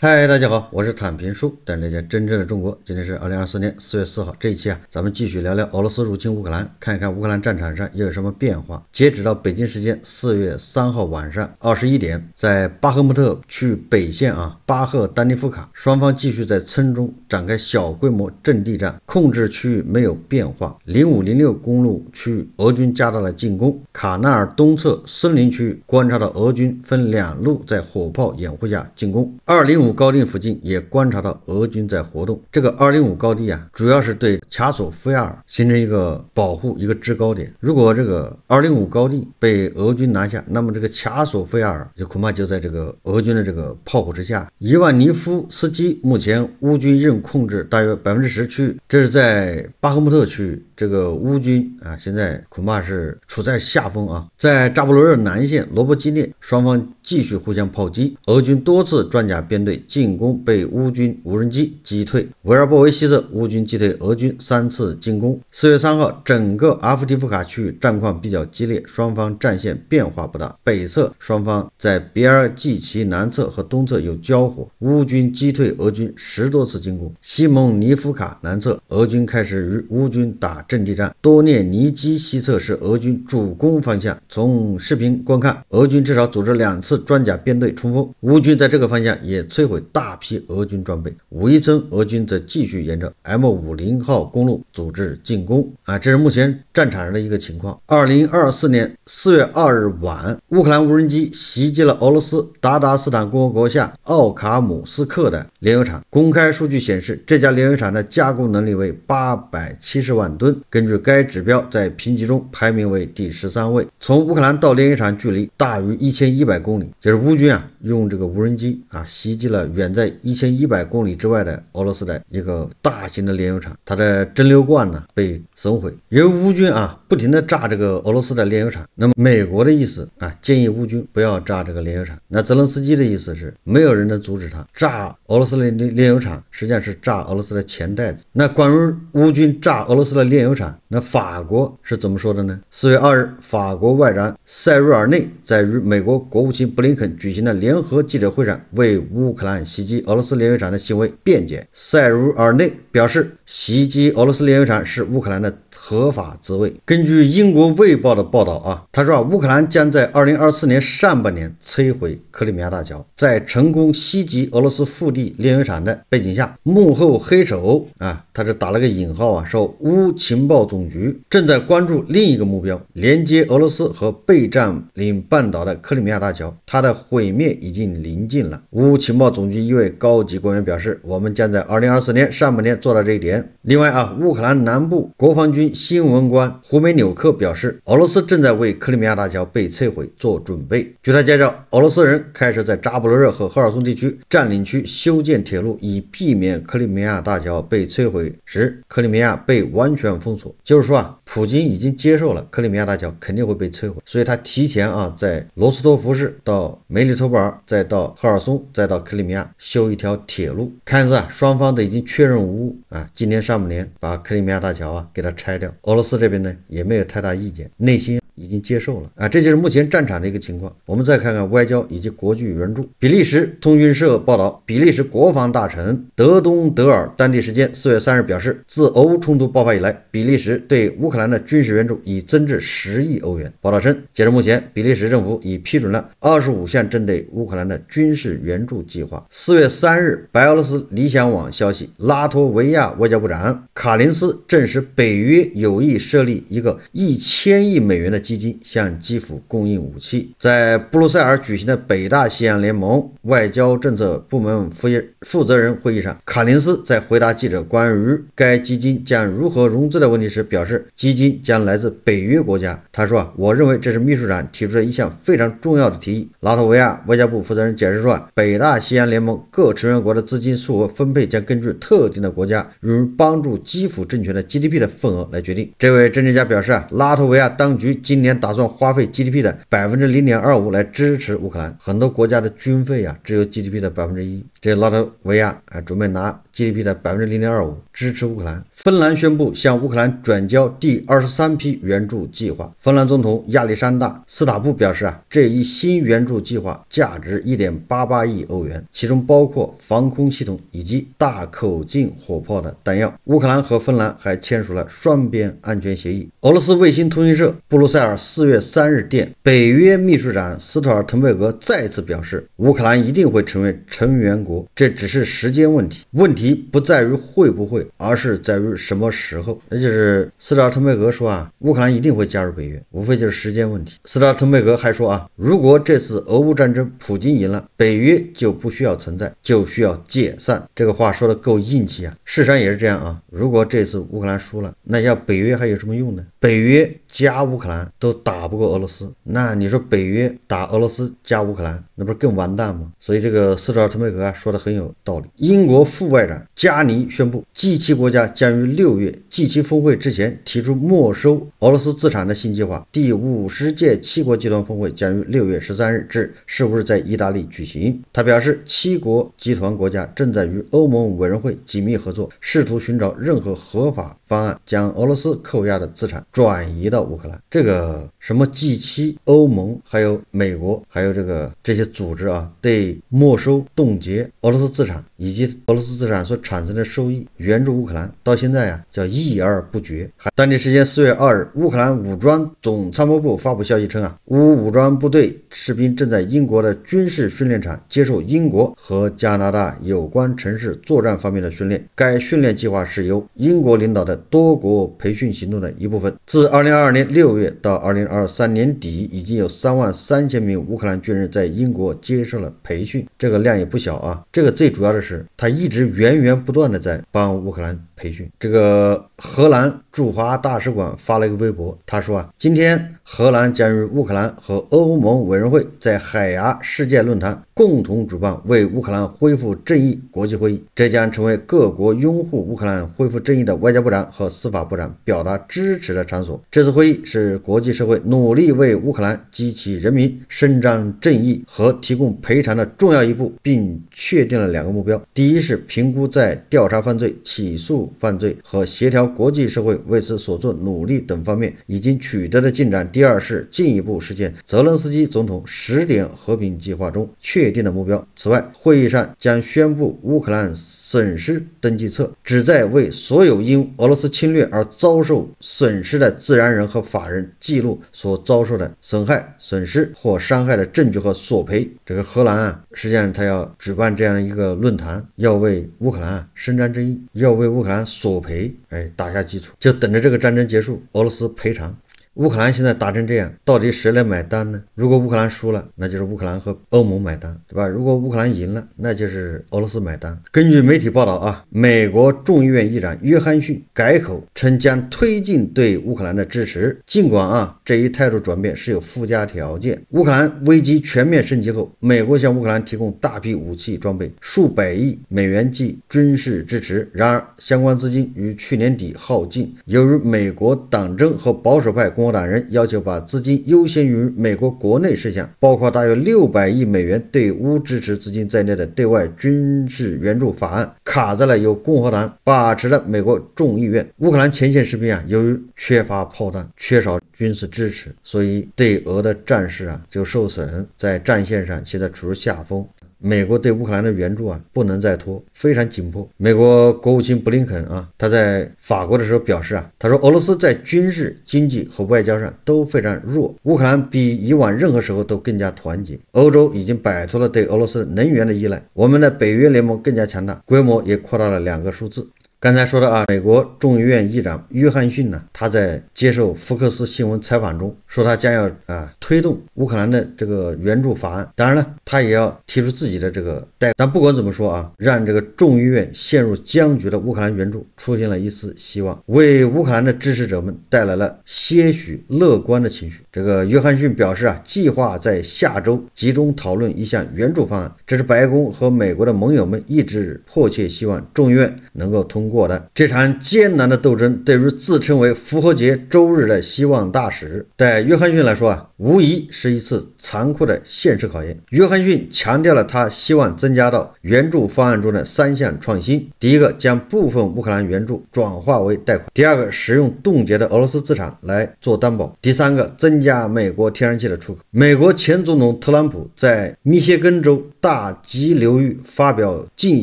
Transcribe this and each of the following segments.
嗨，大家好，我是坦平叔，带大家真正的中国。今天是二零二四年四月四号，这一期啊，咱们继续聊聊俄罗斯入侵乌克兰，看一看乌克兰战场上又有什么变化。截止到北京时间四月三号晚上二十一点，在巴赫穆特区北线啊，巴赫丹尼夫卡，双方继续在村中展开小规模阵地战，控制区域没有变化。零五零六公路区域，俄军加大了进攻。卡纳尔东侧森林区域，观察到俄军分两路在火炮掩护下进攻。二零五。高地附近也观察到俄军在活动。这个205高地啊，主要是对卡索夫亚尔形成一个保护，一个制高点。如果这个205高地被俄军拿下，那么这个卡索夫亚尔就恐怕就在这个俄军的这个炮火之下。伊万尼夫斯基目前乌军仍控制大约百分之十区域，这是在巴赫穆特区域。这个乌军啊，现在恐怕是处在下风啊。在扎波罗热南线，罗伯基涅双方继续互相炮击，俄军多次装甲编队。进攻被乌军无人机击退，维尔波维西侧乌军击退俄军三次进攻。四月三号，整个阿夫提夫卡区域战况比较激烈，双方战线变化不大。北侧双方在别尔季奇南侧和东侧有交火，乌军击退俄军十多次进攻。西蒙尼夫卡南侧，俄军开始与乌军打阵地战。多涅尼基西侧是俄军主攻方向，从视频观看，俄军至少组织两次装甲编队冲锋，乌军在这个方向也摧。毁大批俄军装备，五一村俄军则继续沿着 M50 号公路组织进攻啊，这是目前战场上的一个情况。二零二四年四月二日晚，乌克兰无人机袭击了俄罗斯鞑靼斯坦共和国下奥卡姆斯克的炼油厂。公开数据显示，这家炼油厂的加工能力为八百七十万吨，根据该指标在评级中排名为第十三位。从乌克兰到炼油厂距离大于一千一百公里，就是乌军啊用这个无人机啊袭击了。远在一千一百公里之外的俄罗斯的一个大型的炼油厂，它的蒸馏罐呢被损毁，由于乌军啊不停地炸这个俄罗斯的炼油厂。那么美国的意思啊，建议乌军不要炸这个炼油厂。那泽连斯基的意思是，没有人能阻止他炸俄罗斯的炼炼油厂，实际上是炸俄罗斯的钱袋子。那关于乌军炸俄罗斯的炼油厂，那法国是怎么说的呢？四月二日，法国外长塞茹尔内在与美国国务卿布林肯举行的联合记者会上为乌克兰袭击俄罗斯炼油厂的行为辩解。塞茹尔内表示。袭击俄罗斯炼油厂是乌克兰的合法自卫。根据英国卫报的报道啊，他说啊，乌克兰将在2024年上半年摧毁克里米亚大桥。在成功袭击俄罗斯腹地炼油厂的背景下，幕后黑手啊，他是打了个引号啊，说乌情报总局正在关注另一个目标——连接俄罗斯和被占领半岛的克里米亚大桥。它的毁灭已经临近了。乌情报总局一位高级官员表示：“我们将在2024年上半年做到这一点。”另外啊，乌克兰南部国防军新闻官胡梅纽克表示，俄罗斯正在为克里米亚大桥被摧毁做准备。据他介绍，俄罗斯人开始在扎波罗热和赫尔松地区占领区修建铁路，以避免克里米亚大桥被摧毁时克里米亚被完全封锁。就是说啊，普京已经接受了克里米亚大桥肯定会被摧毁，所以他提前啊在罗斯托夫市到梅里托波尔，再到赫尔松，再到克里米亚修一条铁路。看似啊，双方都已经确认无误啊。今今天上半年把克里米亚大桥啊给它拆掉，俄罗斯这边呢也没有太大意见，内心。已经接受了啊，这就是目前战场的一个情况。我们再看看外交以及国际援助。比利时通讯社报道，比利时国防大臣德东德尔当地时间四月三日表示，自俄乌冲突爆发以来，比利时对乌克兰的军事援助已增至十亿欧元。报道称，截至目前，比利时政府已批准了二十五项针对乌克兰的军事援助计划。四月三日，白俄罗斯理想网消息，拉脱维亚外交部长卡林斯证实，北约有意设立一个一千亿美元的。基金向基辅供应武器。在布鲁塞尔举行的北大西洋联盟外交政策部门副负责人会议上，卡林斯在回答记者关于该基金将如何融资的问题时表示，基金将来自北约国家。他说啊，我认为这是秘书长提出的一项非常重要的提议。拉脱维亚外交部负责人解释说，啊，北大西洋联盟各成员国的资金数额分配将根据特定的国家与帮助基辅政权的 GDP 的份额来决定。这位政治家表示啊，拉脱维亚当局今今年打算花费 GDP 的百分之零点二五来支持乌克兰，很多国家的军费啊只有 GDP 的百分之一。这拉脱维亚啊准备拿 GDP 的百分之零点二五支持乌克兰。芬兰宣布向乌克兰转交第二十三批援助计划。芬兰总统亚历山大·斯塔布表示啊这一新援助计划价值一点八八亿欧元，其中包括防空系统以及大口径火炮的弹药。乌克兰和芬兰还签署了双边安全协议。俄罗斯卫星通讯社布鲁塞尔。四月三日电，北约秘书长斯托尔滕贝格再次表示，乌克兰一定会成为成员国，这只是时间问题。问题不在于会不会，而是在于什么时候。那就是斯托尔滕贝格说啊，乌克兰一定会加入北约，无非就是时间问题。斯托尔滕贝格还说啊，如果这次俄乌战争普京赢了，北约就不需要存在，就需要解散。这个话说的够硬气啊！事实上也是这样啊，如果这次乌克兰输了，那要北约还有什么用呢？北约加乌克兰。都打不过俄罗斯，那你说北约打俄罗斯加乌克兰，那不是更完蛋吗？所以这个斯特尔特梅啊说的很有道理。英国副外长加尼宣布，G7 国家将于六月 G7 峰会之前提出没收俄罗斯资产的新计划。第五十届七国集团峰会将于六月十三日至十五日在意大利举行。他表示，七国集团国家正在与欧盟委员会紧密合作，试图寻找任何合法方案，将俄罗斯扣押的资产转移到乌克兰。这个。uh, 什么 G 七、欧盟，还有美国，还有这个这些组织啊，对没收冻结俄罗斯资产以及俄罗斯资产所产生的收益援助乌克兰，到现在呀叫议而不决。当地时间四月二日，乌克兰武装总参谋部发布消息称啊，乌武装部队士兵正在英国的军事训练场接受英国和加拿大有关城市作战方面的训练。该训练计划是由英国领导的多国培训行动的一部分。自二零二二年六月到二零二。二三年底，已经有三万三千名乌克兰军人在英国接受了培训，这个量也不小啊。这个最主要的是，他一直源源不断的在帮乌克兰。培训这个荷兰驻华大使馆发了一个微博，他说啊，今天荷兰将与乌克兰和欧盟委员会在海牙世界论坛共同主办为乌克兰恢复正义国际会议，这将成为各国拥护乌克兰恢复正义的外交部长和司法部长表达支持的场所。这次会议是国际社会努力为乌克兰及其人民伸张正义和提供赔偿的重要一步，并确定了两个目标：第一是评估在调查犯罪起诉。犯罪和协调国际社会为此所做努力等方面已经取得的进展。第二是进一步实现泽伦斯基总统十点和平计划中确定的目标。此外，会议上将宣布乌克兰损失登记册，旨在为所有因俄罗斯侵略而遭受损失的自然人和法人记录所遭受的损害、损失或伤害的证据和索赔。这个荷兰啊，实际上他要举办这样一个论坛，要为乌克兰伸张正义，要为乌克兰。索赔，哎，打下基础，就等着这个战争结束，俄罗斯赔偿。乌克兰现在打成这样，到底谁来买单呢？如果乌克兰输了，那就是乌克兰和欧盟买单，对吧？如果乌克兰赢了，那就是俄罗斯买单。根据媒体报道啊，美国众议院议长约翰逊改口称将推进对乌克兰的支持，尽管啊这一态度转变是有附加条件。乌克兰危机全面升级后，美国向乌克兰提供大批武器装备、数百亿美元计军事支持，然而相关资金于去年底耗尽。由于美国党争和保守派公共党人要求把资金优先于美国国内事项，包括大约六百亿美元对乌支持资金在内的对外军事援助法案卡在了由共和党把持的美国众议院。乌克兰前线士兵啊，由于缺乏炮弹、缺少军事支持，所以对俄的战事啊就受损，在战线上现在处于下风。美国对乌克兰的援助啊，不能再拖，非常紧迫。美国国务卿布林肯啊，他在法国的时候表示啊，他说俄罗斯在军事、经济和外交上都非常弱，乌克兰比以往任何时候都更加团结，欧洲已经摆脱了对俄罗斯能源的依赖，我们的北约联盟更加强大，规模也扩大了两个数字。刚才说的啊，美国众议院议长约翰逊呢，他在接受福克斯新闻采访中说，他将要啊推动乌克兰的这个援助法案。当然了，他也要提出自己的这个代。但不管怎么说啊，让这个众议院陷入僵局的乌克兰援助出现了一丝希望，为乌克兰的支持者们带来了些许乐观的情绪。这个约翰逊表示啊，计划在下周集中讨论一项援助方案。这是白宫和美国的盟友们一直迫切希望众议院能够通。过的这场艰难的斗争，对于自称为复活节周日的希望大使在约翰逊来说啊，无疑是一次。残酷的现实考验。约翰逊强调了他希望增加到援助方案中的三项创新：第一个，将部分乌克兰援助转化为贷款；第二个，使用冻结的俄罗斯资产来做担保；第三个，增加美国天然气的出口。美国前总统特朗普在密歇根州大吉流域发表竞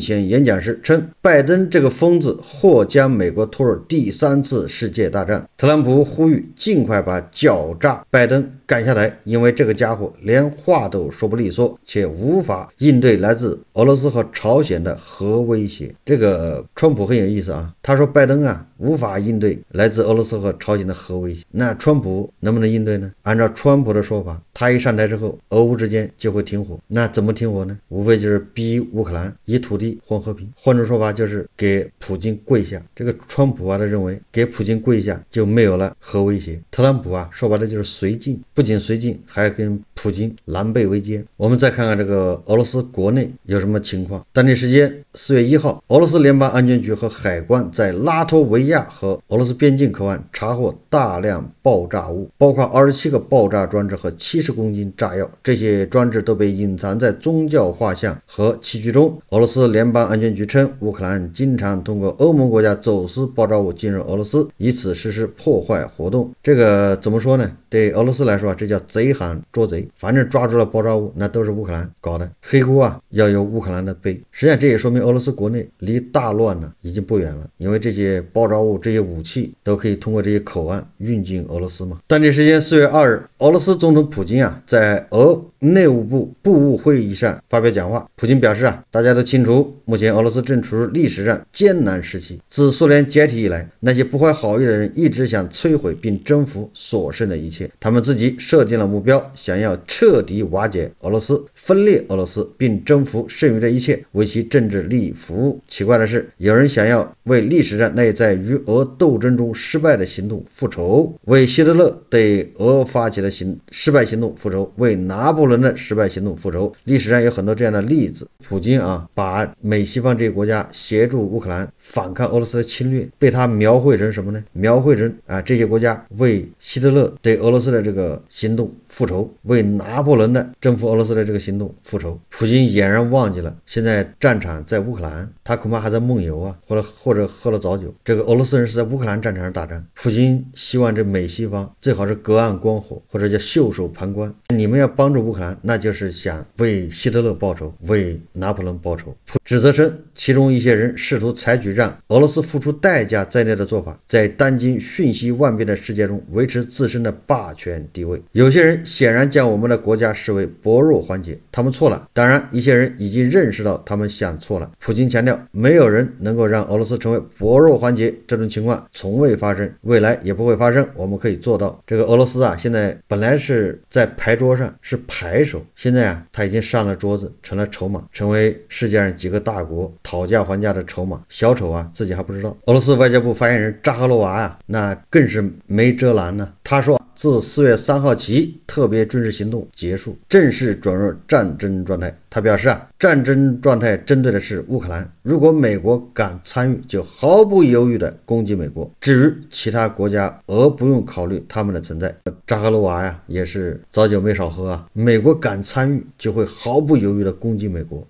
选演讲时称，拜登这个疯子或将美国拖入第三次世界大战。特朗普呼吁尽快把狡诈拜登。干下来，因为这个家伙连话都说不利索，且无法应对来自俄罗斯和朝鲜的核威胁。这个川普很有意思啊，他说拜登啊无法应对来自俄罗斯和朝鲜的核威胁，那川普能不能应对呢？按照川普的说法，他一上台之后，俄乌之间就会停火。那怎么停火呢？无非就是逼乌克兰以土地换和平，换种说法就是给普京跪下。这个川普啊，他认为给普京跪下就没有了核威胁。特朗普啊，说白了就是绥靖。不仅随进，还跟普京狼狈为奸。我们再看看这个俄罗斯国内有什么情况？当地时间四月一号，俄罗斯联邦安全局和海关在拉脱维亚和俄罗斯边境口岸查获大量爆炸物，包括二十七个爆炸装置和七十公斤炸药。这些装置都被隐藏在宗教画像和器具中。俄罗斯联邦安全局称，乌克兰经常通过欧盟国家走私爆炸物进入俄罗斯，以此实施破坏活动。这个怎么说呢？对俄罗斯来说。这叫贼喊捉贼，反正抓住了爆炸物，那都是乌克兰搞的黑锅啊，要由乌克兰的背。实际上，这也说明俄罗斯国内离大乱呢已经不远了，因为这些爆炸物、这些武器都可以通过这些口岸运进俄罗斯嘛。当地时间四月二日，俄罗斯总统普京啊在俄内务部部务会议上发表讲话，普京表示啊，大家都清楚，目前俄罗斯正处于历史上艰难时期，自苏联解体以来，那些不怀好意的人一直想摧毁并征服所剩的一切，他们自己。设定了目标，想要彻底瓦解俄罗斯、分裂俄罗斯，并征服剩余的一切，为其政治利益服务。奇怪的是，有人想要为历史上那在与俄斗争中失败的行动复仇，为希特勒对俄发起的行失败行动复仇，为拿破仑的失败行动复仇。历史上有很多这样的例子。普京啊，把美西方这些国家协助乌克兰反抗俄罗斯的侵略，被他描绘成什么呢？描绘成啊，这些国家为希特勒对俄罗斯的这个。行动复仇，为拿破仑的征服俄罗斯的这个行动复仇。普京俨然忘记了，现在战场在乌克兰，他恐怕还在梦游啊，或者或者喝了早酒。这个俄罗斯人是在乌克兰战场上打仗，普京希望这美西方最好是隔岸观火，或者叫袖手旁观。你们要帮助乌克兰，那就是想为希特勒报仇，为拿破仑报仇。指责称，其中一些人试图采取让俄罗斯付出代价在内的做法，在当今瞬息万变的世界中维持自身的霸权地位。有些人显然将我们的国家视为薄弱环节，他们错了。当然，一些人已经认识到他们想错了。普京强调，没有人能够让俄罗斯成为薄弱环节，这种情况从未发生，未来也不会发生。我们可以做到。这个俄罗斯啊，现在本来是在牌桌上是牌手，现在啊，他已经上了桌子，成了筹码，成为世界上几个大国讨价还价的筹码。小丑啊，自己还不知道。俄罗斯外交部发言人扎哈罗娃啊，那更是没遮拦呢。他说。自四月三号起，特别军事行动结束，正式转入战争状态。他表示啊，战争状态针对的是乌克兰，如果美国敢参与，就毫不犹豫地攻击美国。至于其他国家，而不用考虑他们的存在。扎哈罗娃呀，也是早酒没少喝啊，美国敢参与，就会毫不犹豫地攻击美国。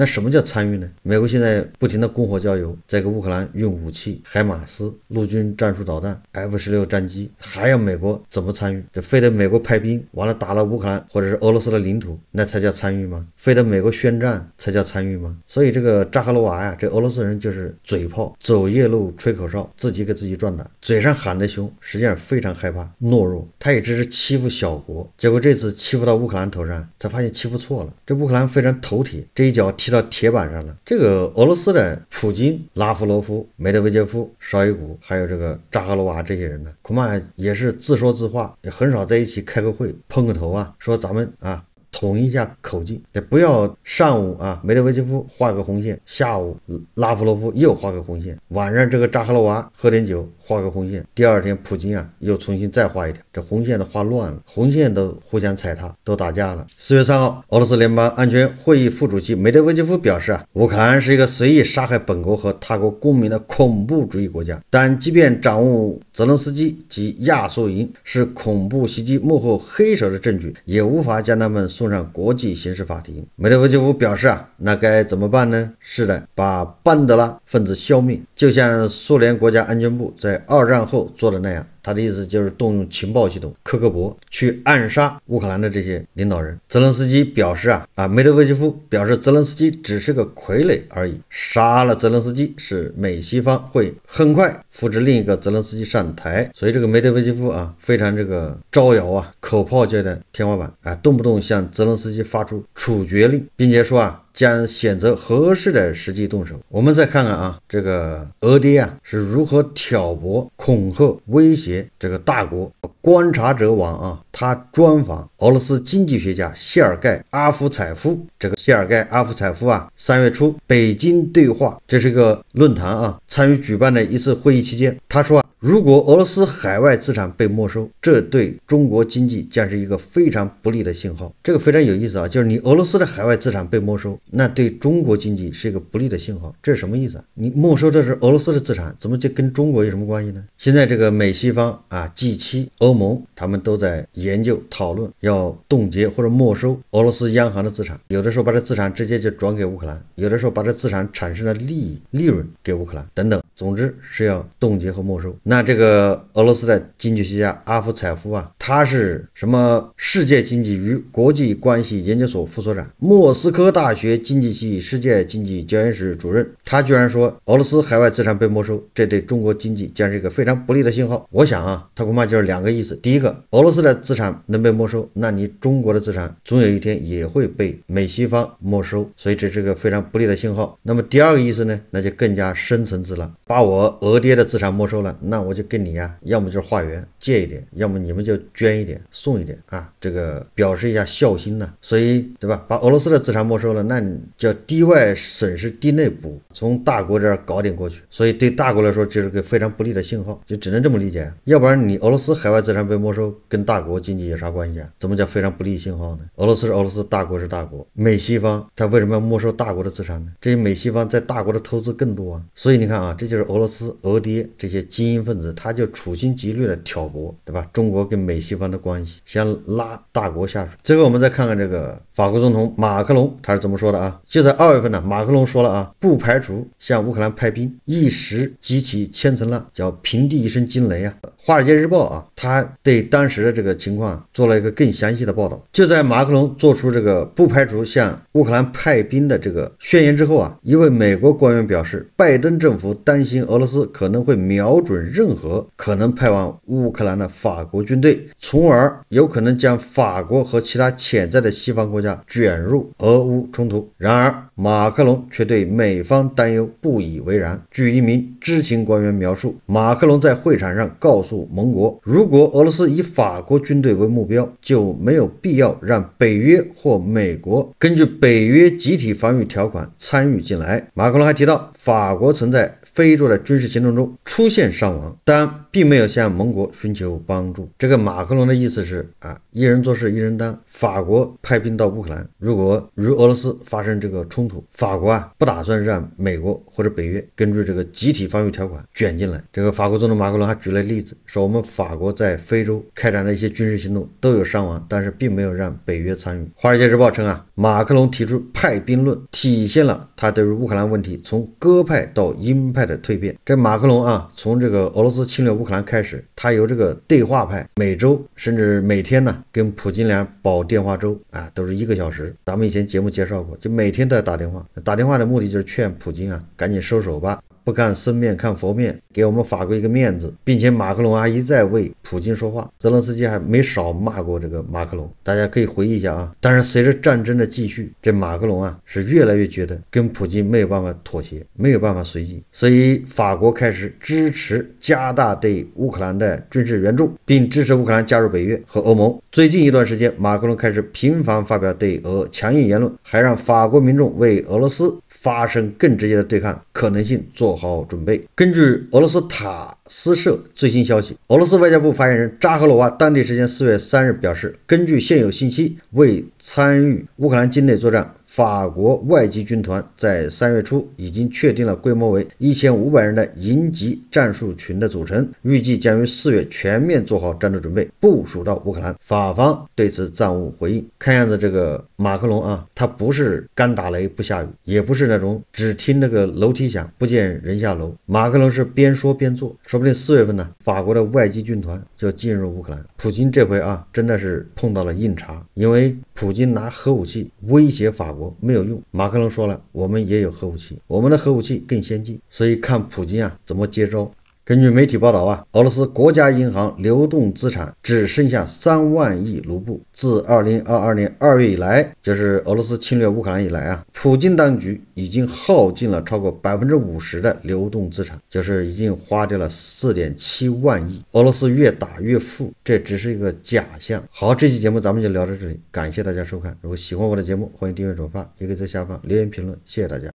那什么叫参与呢？美国现在不停的供火浇油，在给乌克兰运武器，海马斯、陆军战术导弹、F 十六战机，还要美国怎么参与？这非得美国派兵，完了打了乌克兰或者是俄罗斯的领土，那才叫参与吗？非得美国宣战才叫参与吗？所以这个扎哈罗娃呀，这俄罗斯人就是嘴炮，走夜路吹口哨，自己给自己壮胆，嘴上喊得凶，实际上非常害怕、懦弱。他也只是欺负小国，结果这次欺负到乌克兰头上，才发现欺负错了。这乌克兰非常头铁，这一脚踢。到铁板上了。这个俄罗斯的普京、拉夫罗夫、梅德韦杰夫、绍伊古，还有这个扎哈罗娃这些人呢，恐怕也是自说自话，也很少在一起开个会碰个头啊，说咱们啊。统一一下口径，不要上午啊，梅德韦杰夫画个红线，下午拉夫罗夫又画个红线，晚上这个扎哈罗娃喝点酒画个红线，第二天普京啊又重新再画一条，这红线都画乱了，红线都互相踩踏，都打架了。四月三号，俄罗斯联邦安全会议副主席梅德韦杰夫表示啊，乌克兰是一个随意杀害本国和他国公民的恐怖主义国家，但即便掌握泽伦斯基及亚速营是恐怖袭击幕后黑手的证据，也无法将他们送上国际刑事法庭。梅德韦杰夫表示：“啊，那该怎么办呢？”是的，把班德拉分子消灭，就像苏联国家安全部在二战后做的那样。他的意思就是动用情报系统科克伯去暗杀乌克兰的这些领导人。泽伦斯基表示啊，啊梅德韦杰夫表示泽伦斯基只是个傀儡而已，杀了泽伦斯基是美西方会很快复制另一个泽伦斯基上台。所以这个梅德韦杰夫啊非常这个招摇啊，口炮界的天花板啊，动不动向泽伦斯基发出处决令，并且说啊。将选择合适的时机动手。我们再看看啊，这个俄爹啊是如何挑拨、恐吓、威胁这个大国？观察者网啊，他专访俄罗斯经济学家谢尔盖阿福采夫。这个谢尔盖阿福采夫啊，三月初北京对话，这是个论坛啊，参与举办的一次会议期间，他说。啊，如果俄罗斯海外资产被没收，这对中国经济将是一个非常不利的信号。这个非常有意思啊，就是你俄罗斯的海外资产被没收，那对中国经济是一个不利的信号，这是什么意思啊？你没收的是俄罗斯的资产，怎么就跟中国有什么关系呢？现在这个美西方啊，G7、欧盟，他们都在研究讨论，要冻结或者没收俄罗斯央行的资产，有的时候把这资产直接就转给乌克兰，有的时候把这资产产生的利益、利润给乌克兰等等。总之是要冻结和没收。那这个俄罗斯的经济学家阿夫采夫啊，他是什么世界经济与国际关系研究所副所长，莫斯科大学经济系世界经济教研室主任。他居然说，俄罗斯海外资产被没收，这对中国经济将是一个非常不利的信号。我想啊，他恐怕就是两个意思：第一个，俄罗斯的资产能被没收，那你中国的资产总有一天也会被美西方没收，所以这是个非常不利的信号。那么第二个意思呢，那就更加深层次了。把我额爹的资产没收了，那我就跟你呀，要么就是化缘。借一点，要么你们就捐一点，送一点啊，这个表示一下孝心呢，所以对吧？把俄罗斯的资产没收了，那你叫地外损失地内补，从大国这儿搞点过去，所以对大国来说就是个非常不利的信号，就只能这么理解。要不然你俄罗斯海外资产被没收，跟大国经济有啥关系啊？怎么叫非常不利信号呢？俄罗斯是俄罗斯大国是大国，美西方他为什么要没收大国的资产呢？这些美西方在大国的投资更多啊，所以你看啊，这就是俄罗斯俄爹这些精英分子，他就处心积虑的挑。国对吧？中国跟美西方的关系，先拉大国下水。最后，我们再看看这个。法国总统马克龙他是怎么说的啊？就在二月份呢，马克龙说了啊，不排除向乌克兰派兵。一石激起千层浪，叫平地一声惊雷啊。《华尔街日报》啊，他对当时的这个情况做了一个更详细的报道。就在马克龙做出这个不排除向乌克兰派兵的这个宣言之后啊，一位美国官员表示，拜登政府担心俄罗斯可能会瞄准任何可能派往乌克兰的法国军队，从而有可能将法国和其他潜在的西方国家。卷入俄乌冲突，然而。马克龙却对美方担忧不以为然。据一名知情官员描述，马克龙在会场上告诉盟国：“如果俄罗斯以法国军队为目标，就没有必要让北约或美国根据北约集体防御条款参与进来。”马克龙还提到，法国曾在非洲的军事行动中出现伤亡，但并没有向盟国寻求帮助。这个马克龙的意思是啊，一人做事一人当，法国派兵到乌克兰，如果与俄罗斯发生这个冲。法国啊，不打算让美国或者北约根据这个集体防御条款卷进来。这个法国总统马克龙还举了例子，说我们法国在非洲开展了一些军事行动，都有伤亡，但是并没有让北约参与。华尔街日报称啊，马克龙提出派兵论，体现了他对于乌克兰问题从鸽派到鹰派的蜕变。这马克龙啊，从这个俄罗斯侵略乌克兰开始，他由这个对话派，每周甚至每天呢，跟普京俩保电话粥啊，都是一个小时。咱们以前节目介绍过，就每天在打。电话打电话的目的就是劝普京啊，赶紧收手吧。不看僧面看佛面，给我们法国一个面子，并且马克龙还一再为普京说话，泽连斯基还没少骂过这个马克龙。大家可以回忆一下啊。但是随着战争的继续，这马克龙啊是越来越觉得跟普京没有办法妥协，没有办法随意，所以法国开始支持加大对乌克兰的军事援助，并支持乌克兰加入北约和欧盟。最近一段时间，马克龙开始频繁发表对俄强硬言论，还让法国民众为俄罗斯发生更直接的对抗可能性做。做好准备。根据俄罗斯塔斯社最新消息，俄罗斯外交部发言人扎赫罗娃当地时间四月三日表示，根据现有信息，未参与乌克兰境内作战。法国外籍军团在三月初已经确定了规模为一千五百人的营级战术群的组成，预计将于四月全面做好战斗准备，部署到乌克兰。法方对此暂无回应。看样子，这个马克龙啊，他不是干打雷不下雨，也不是那种只听那个楼梯响不见人下楼。马克龙是边说边做，说不定四月份呢，法国的外籍军团就进入乌克兰。普京这回啊，真的是碰到了硬茬，因为普京拿核武器威胁法国。我没有用。马克龙说了，我们也有核武器，我们的核武器更先进，所以看普京啊怎么接招。根据媒体报道啊，俄罗斯国家银行流动资产只剩下三万亿卢布。自二零二二年二月以来，就是俄罗斯侵略乌克兰以来啊，普京当局已经耗尽了超过百分之五十的流动资产，就是已经花掉了四点七万亿。俄罗斯越打越富，这只是一个假象。好，这期节目咱们就聊到这里，感谢大家收看。如果喜欢我的节目，欢迎订阅转发，也可以在下方留言评论。谢谢大家。